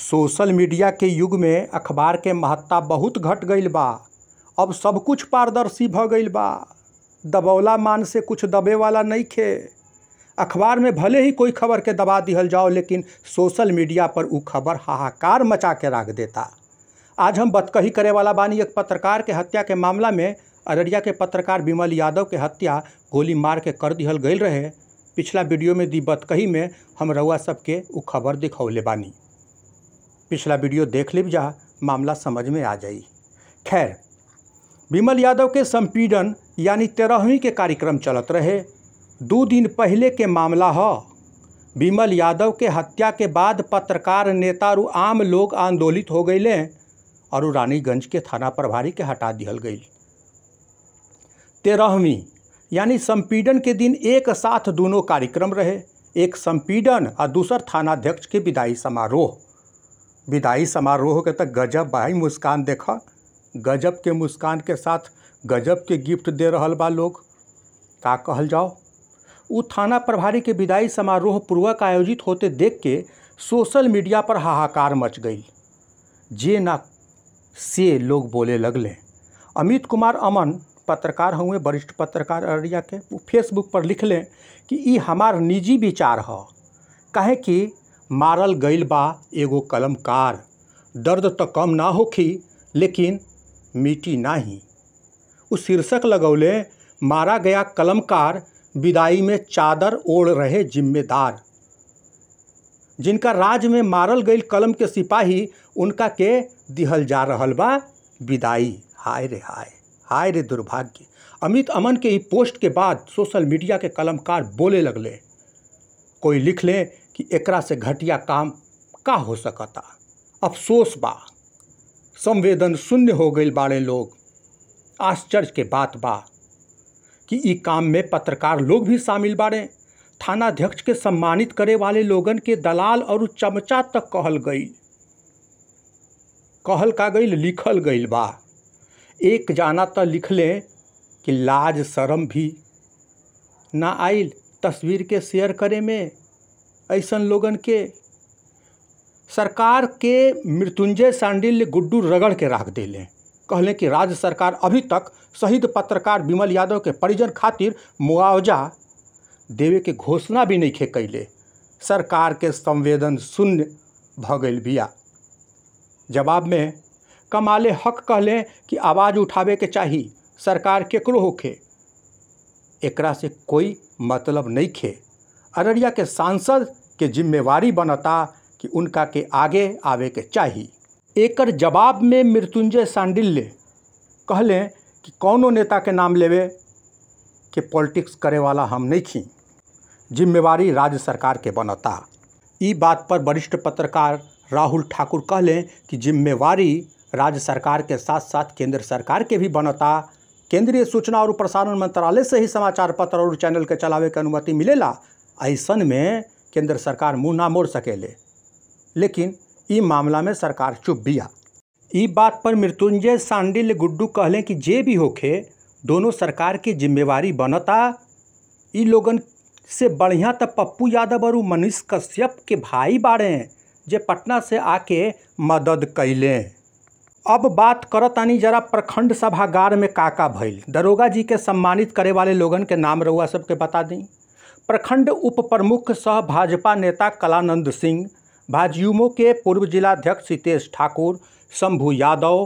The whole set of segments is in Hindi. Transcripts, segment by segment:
सोशल मीडिया के युग में अखबार के महत्ता बहुत घट गई बा अब सब कुछ पारदर्शी भ गई बा दबौला मान से कुछ दबे वाला नहीं खे अखबार में भले ही कोई खबर के दबा दिहल जाओ लेकिन सोशल मीडिया पर उ खबर हाहाकार मचा के राख देता आज हम बतकही करे वाला बानी एक पत्रकार के हत्या के मामला में अररिया के पत्रकार विमल यादव के हत्या गोली मार के कर दिहल गई रहे पिछला वीडियो में दी बतकही में हम रउआ सबके उ खबर दिखौले बानी पिछला वीडियो देख लिब जहाँ मामला समझ में आ जाई खैर विमल यादव के संपीडन यानी तेरहवीं के कार्यक्रम चलत रहे दो दिन पहले के मामला हो विमल यादव के हत्या के बाद पत्रकार नेता और आम लोग आंदोलित हो गए और रानीगंज के थाना प्रभारी के हटा दिया गई तेरहवीं यानी संपीडन के दिन एक साथ दोनों कार्यक्रम रहे एक संपीडन और दूसर थानाध्यक्ष के विदाई समारोह विदाई समारोह के तक गजब भाई मुस्कान देख गजब के मुस्कान के साथ गजब के गिफ्ट दे रहा बा लोग का कहल जाओ उ थाना प्रभारी के विदाई समारोह पूर्वक आयोजित होते देख के सोशल मीडिया पर हाहाकार मच गई जे ना से लोग बोले लगले अमित कुमार अमन पत्रकार हुए वरिष्ठ पत्रकार अररिया के फेसबुक पर लिख लें कि हमार निजी विचार है कहे कि मारल गईल बा एगो कलमकार दर्द तो कम ना होखी लेकिन मिटी नाही वो शीर्षक लगौले मारा गया कलमकार विदाई में चादर ओढ़ रहे जिम्मेदार जिनका राज में मारल गई कलम के सिपाही उनका के दिहल जा रहल बा विदाई हाय रे हाय हाय रे दुर्भाग्य अमित अमन के ही पोस्ट के बाद सोशल मीडिया के कलमकार बोले लगले कोई लिख ले कि एकरा से घटिया काम का हो सकता अफसोस बा संवेदन शून्य हो गई बाड़े लोग आश्चर्य के बात बा कि इ काम में पत्रकार लोग भी शामिल बाड़े थानाध्यक्ष के सम्मानित करे वाले लोगन के दलाल और चमचा तक कहल गई कहल का गई लिखल गई बा एक जाना तो लिखले कि लाज शर्म भी ना आइल तस्वीर के शेयर करे में ऐसा लोगन के सरकार के मृत्युंजय सांडिल्य गुड्डू रगड़ के राख लें कहले कि राज्य सरकार अभी तक शहीद पत्रकार विमल यादव के परिजन खातिर मुआवजा देवे के घोषणा भी नहीं खे कैले सरकार के संवेदन शून्य भगल बिया जवाब में कमाले हक कहले कि आवाज़ उठावे के चाही सरकार केकरो होके एकरा से कोई मतलब नहीं खे अररिया के सांसद के जिम्मेवारी बनता कि उनका के आगे आवे के चाहिए एकर जवाब में मृत्युंजय सांडिल्य कहलें कि कौनों नेता के नाम लेवे के पॉलिटिक्स करे वाला हम नहीं छी जिम्मेवारी राज्य सरकार के बनता इस बात पर वरिष्ठ पत्रकार राहुल ठाकुर कहलें कि जिम्मेवारी राज्य सरकार के साथ साथ केंद्र सरकार के भी बनता केंद्रीय सूचना और प्रसारण मंत्रालय से ही समाचार पत्र और चैनल के चलावे के अनुमति मिलेला ऐसन में केंद्र सरकार मुँह ना मोड़ सकेले लेकिन इ मामला में सरकार चुप बिया ई बात पर मृत्युंजय सांडिल्य गुड्डू कहले कि जे भी होखे दोनों सरकार की जिम्मेवारी बनता इ लोगन से बढ़िया तो पप्पू यादव और मनीष कश्यप के भाई बाड़े जे पटना से आके मदद कैले अब बात करतानी जरा प्रखंड सभागार में काका भइल दरोगा जी के सम्मानित करे वाले लोगन के नाम रउआ सबके बता दी प्रखंड उप प्रमुख सह भाजपा नेता कलानंद सिंह भाजयुमो के पूर्व जिलाध्यक्ष सितेश ठाकुर शंभु यादव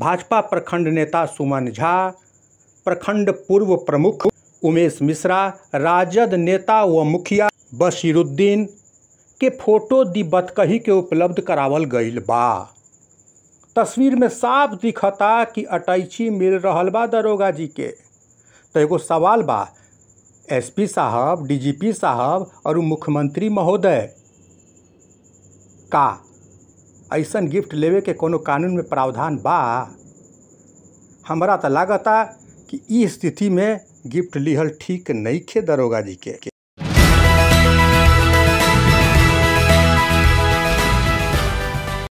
भाजपा प्रखंड नेता सुमन झा प्रखंड पूर्व प्रमुख उमेश मिश्रा राजद नेता व मुखिया बशीरुद्दीन के फोटो दी बतकही के उपलब्ध करावल गई बा तस्वीर में साफ दिखता कि अटैची मिल रहा बा दरोगा जी के तो एगो सवाल बा एसपी साहब डीजीपी साहब और मुख्यमंत्री महोदय का ऐसा गिफ्ट लेवे के कोनो कानून में प्रावधान बा हमारा तो लागत कि इस स्थिति में गिफ्ट लिहल ठीक नहीं खे दरोगा जी के